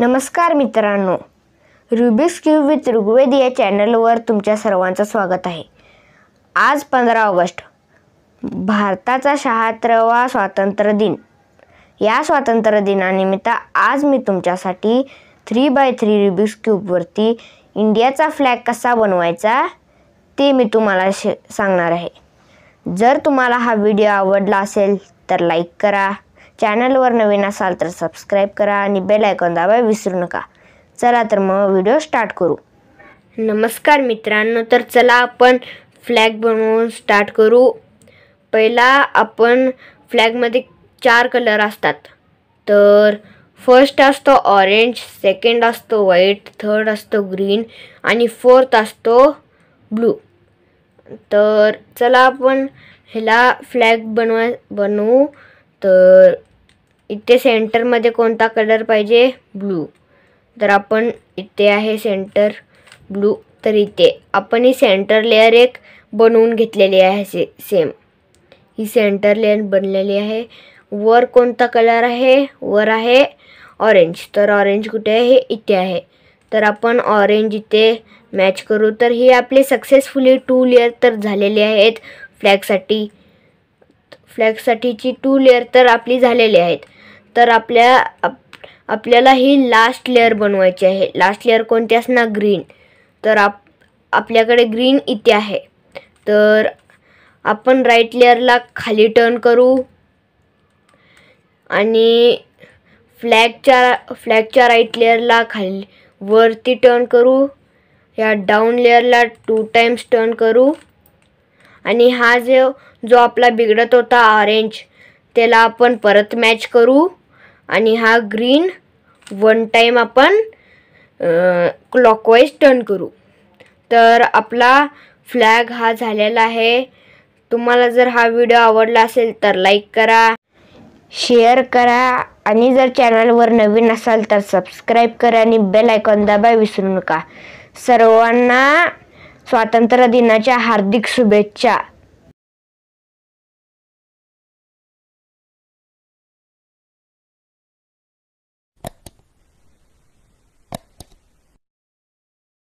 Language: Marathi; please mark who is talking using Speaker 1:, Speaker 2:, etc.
Speaker 1: नमस्कार मित्रांनो रुबिक्स क्यूब विथ ऋग्वेद या चॅनलवर तुमच्या सर्वांचं स्वागत आहे आज पंधरा ऑगस्ट भारताचा शहात्तरावा स्वातंत्र्य दिन या स्वातंत्र्य दिनानिमित्त आज मी तुमच्यासाठी थ्री बाय थ्री रुबिक्स क्यूबवरती इंडियाचा फ्लॅग कसा बनवायचा ते मी तुम्हाला शे सांगणार आहे जर तुम्हाला हा व्हिडिओ आवडला असेल तर लाईक करा चॅनलवर नवीन असाल तर सबस्क्राईब करा आणि बेल आयकॉन दाबाय विसरू नका चला तर मग व्हिडिओ स्टार्ट करू नमस्कार मित्रांनो तर चला आपण फ्लॅग बनवून स्टार्ट करू पहिला आपण फ्लॅगमध्ये चार कलर असतात तर फर्स्ट असतो ऑरेंज सेकंड असतो व्हाईट थर्ड असतो ग्रीन आणि फोर्थ असतो ब्लू तर चला आपण ह्याला फ्लॅग बनवा बनवू तर इथे सेंटरमध्ये कोणता कलर पाहिजे ब्लू तर आपण इथे आहे सेंटर ब्लू तर इथे आपण ही सेंटर लेअर एक बनवून घेतलेली आहे से सेम ही सेंटर लेअर बनलेली आहे वर कोणता कलर आहे वर आहे ऑरेंज तर ऑरेंज कुठे आहे इथे आहे तर आपण ऑरेंज इथे मॅच करू तर ही आपले सक्सेसफुली टू लेअर तर झालेली आहेत फ्लॅगसाठी फ्लॅगसाठीची टू लेअर तर आपली झालेली आहेत तर आपल्या आप आपल्याला ही लास्ट लेअर बनवायची आहे लास्ट लेअर कोणती असणार ग्रीन तर आप आपल्याकडे ग्रीन इथे आहे तर आपण राईट लेअरला खाली टर्न करू आणि फ्लॅगच्या फ्लॅगच्या राईट लेअरला खाली वरती टर्न करू या डाऊन लेअरला टू टाइम्स टर्न करू आणि हा जो जो आपला बिघडत होता ऑरेंज त्याला आपण परत मॅच करू आणि हा ग्रीन वन टाईम आपण क्लॉकवाईज टर्न करू तर आपला फ्लॅग हा झालेला आहे तुम्हाला जर हा व्हिडिओ आवडला असेल तर लाईक करा शेअर करा आणि जर चॅनलवर नवीन असाल तर सबस्क्राईब करा आणि बेल आयकॉन दाबाय विसरू नका सर्वांना स्वातंत्र्य दिनाच्या हार्दिक शुभेच्छा